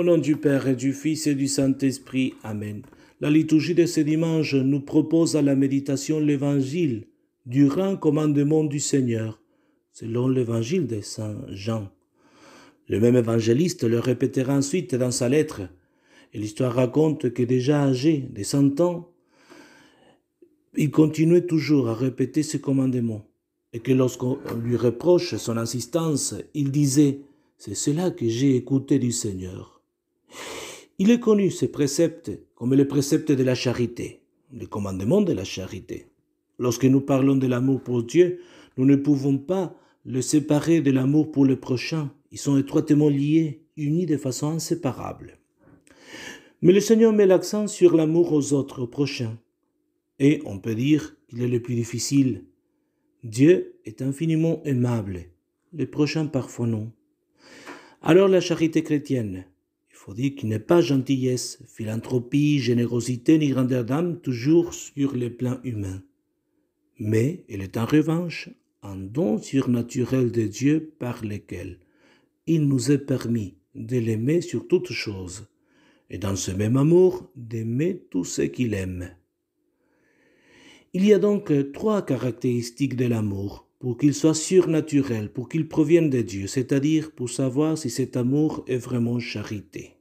Au nom du Père et du Fils et du Saint-Esprit. Amen. La liturgie de ce dimanche nous propose à la méditation l'évangile du grand commandement du Seigneur, selon l'évangile de Saint Jean. Le même évangéliste le répétera ensuite dans sa lettre. Et l'histoire raconte que déjà âgé de cent ans, il continuait toujours à répéter ce commandement. Et que lorsqu'on lui reproche son insistance, il disait, c'est cela que j'ai écouté du Seigneur. Il est connu, ces préceptes comme les préceptes de la charité, les commandements de la charité. Lorsque nous parlons de l'amour pour Dieu, nous ne pouvons pas le séparer de l'amour pour le prochain. Ils sont étroitement liés, unis de façon inséparable. Mais le Seigneur met l'accent sur l'amour aux autres, aux prochains. Et on peut dire qu'il est le plus difficile. Dieu est infiniment aimable, les prochains parfois non. Alors la charité chrétienne, faut dire qu'il n'est pas gentillesse, philanthropie, générosité ni grandeur d'âme, toujours sur le plan humain. Mais il est en revanche un don surnaturel de Dieu par lequel il nous est permis de l'aimer sur toutes choses, et dans ce même amour d'aimer tout ce qu'il aime. Il y a donc trois caractéristiques de l'amour pour qu'il soit surnaturel, pour qu'il provienne de Dieu, c'est-à-dire pour savoir si cet amour est vraiment charité.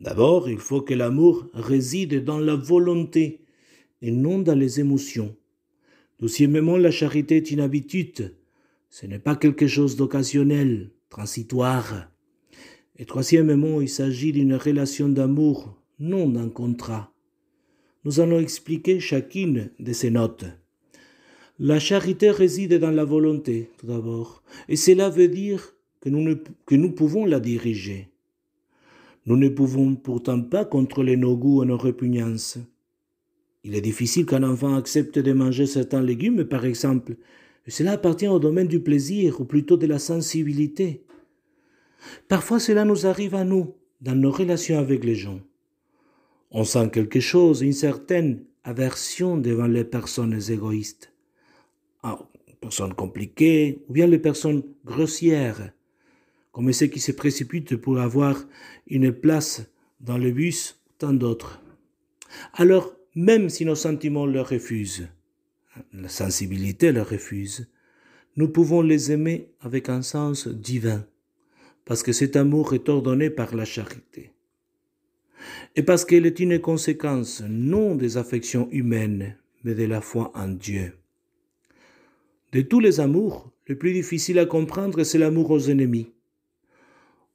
D'abord, il faut que l'amour réside dans la volonté et non dans les émotions. Deuxièmement, la charité est une habitude. Ce n'est pas quelque chose d'occasionnel, transitoire. Et troisièmement, il s'agit d'une relation d'amour, non d'un contrat. Nous allons expliquer chacune de ces notes. La charité réside dans la volonté, tout d'abord, et cela veut dire que nous, ne, que nous pouvons la diriger. Nous ne pouvons pourtant pas contrôler nos goûts et nos répugnances. Il est difficile qu'un enfant accepte de manger certains légumes, par exemple, et cela appartient au domaine du plaisir, ou plutôt de la sensibilité. Parfois cela nous arrive à nous, dans nos relations avec les gens. On sent quelque chose, une certaine aversion devant les personnes égoïstes. Ah, personnes compliquées ou bien les personnes grossières, comme ceux qui se précipitent pour avoir une place dans le bus, tant d'autres. Alors, même si nos sentiments leur refusent, la sensibilité leur refuse, nous pouvons les aimer avec un sens divin, parce que cet amour est ordonné par la charité, et parce qu'elle est une conséquence non des affections humaines, mais de la foi en Dieu. De tous les amours, le plus difficile à comprendre, c'est l'amour aux ennemis.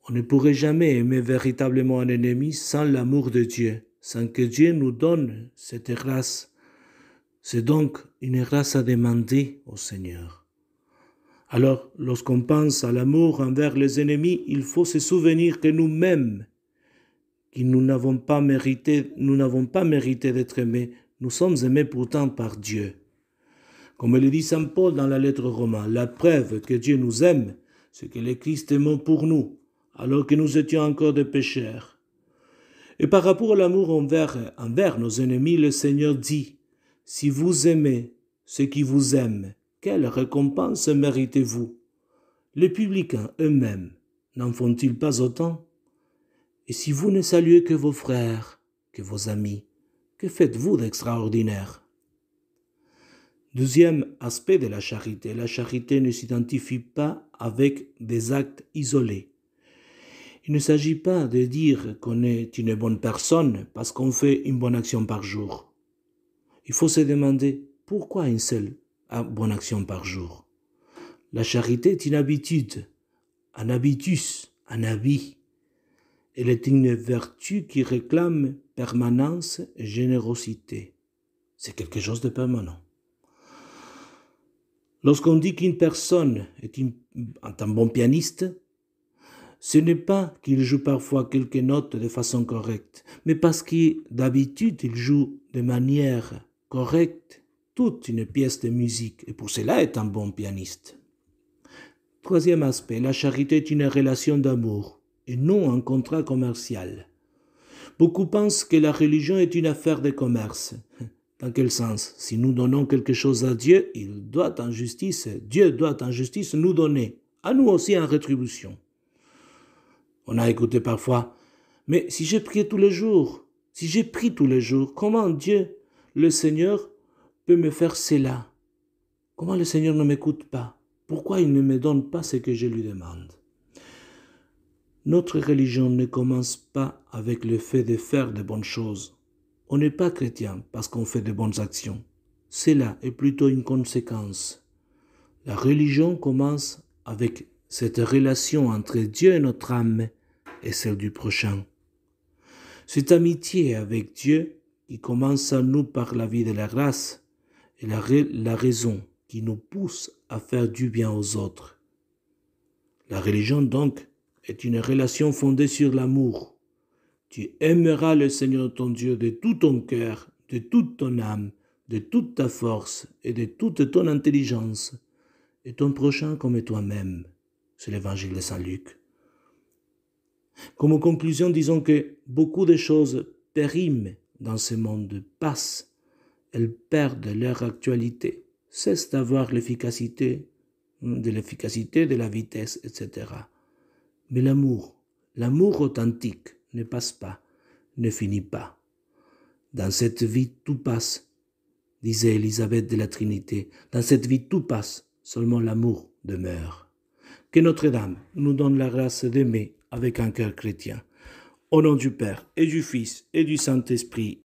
On ne pourrait jamais aimer véritablement un ennemi sans l'amour de Dieu, sans que Dieu nous donne cette grâce. C'est donc une grâce à demander au Seigneur. Alors, lorsqu'on pense à l'amour envers les ennemis, il faut se souvenir que nous-mêmes, qui nous n'avons pas mérité, nous n'avons pas mérité d'être aimés, nous sommes aimés pourtant par Dieu. Comme le dit Saint Paul dans la lettre romaine, la preuve que Dieu nous aime, c'est que le Christ pour nous, alors que nous étions encore des pécheurs. Et par rapport à l'amour envers, envers nos ennemis, le Seigneur dit, Si vous aimez ceux qui vous aiment, quelle récompense méritez-vous Les publicains eux-mêmes n'en font-ils pas autant Et si vous ne saluez que vos frères, que vos amis, que faites-vous d'extraordinaire Deuxième aspect de la charité, la charité ne s'identifie pas avec des actes isolés. Il ne s'agit pas de dire qu'on est une bonne personne parce qu'on fait une bonne action par jour. Il faut se demander pourquoi une seule bonne action par jour. La charité est une habitude, un habitus, un habit. Elle est une vertu qui réclame permanence et générosité. C'est quelque chose de permanent. Lorsqu'on dit qu'une personne est, un bon pianiste, ce n'est pas qu'il joue parfois quelques notes de façon correcte, mais parce que d'habitude il joue de manière correcte toute une pièce de musique, et pour cela est un bon pianiste. Troisième aspect, la charité est une relation d'amour, et non un contrat commercial. Beaucoup pensent que la religion est une affaire de commerce. Dans quel sens Si nous donnons quelque chose à Dieu, il doit en justice, Dieu doit en justice nous donner, à nous aussi en rétribution. On a écouté parfois, mais si j'ai prié tous les jours, si j'ai pris tous les jours, comment Dieu, le Seigneur, peut me faire cela Comment le Seigneur ne m'écoute pas Pourquoi il ne me donne pas ce que je lui demande Notre religion ne commence pas avec le fait de faire de bonnes choses. On n'est pas chrétien parce qu'on fait de bonnes actions. Cela est plutôt une conséquence. La religion commence avec cette relation entre Dieu et notre âme et celle du prochain. Cette amitié avec Dieu qui commence à nous par la vie de la grâce et la raison qui nous pousse à faire du bien aux autres. La religion donc est une relation fondée sur l'amour tu aimeras le Seigneur ton Dieu de tout ton cœur, de toute ton âme, de toute ta force et de toute ton intelligence, et ton prochain comme toi-même. C'est l'évangile de Saint Luc. Comme conclusion, disons que beaucoup de choses périment dans ce monde, passent, elles perdent leur actualité, cessent d'avoir l'efficacité, hein, de l'efficacité, de la vitesse, etc. Mais l'amour, l'amour authentique, ne passe pas, ne finit pas. Dans cette vie, tout passe, disait Élisabeth de la Trinité. Dans cette vie, tout passe, seulement l'amour demeure. Que Notre-Dame nous donne la grâce d'aimer avec un cœur chrétien. Au nom du Père et du Fils et du Saint-Esprit.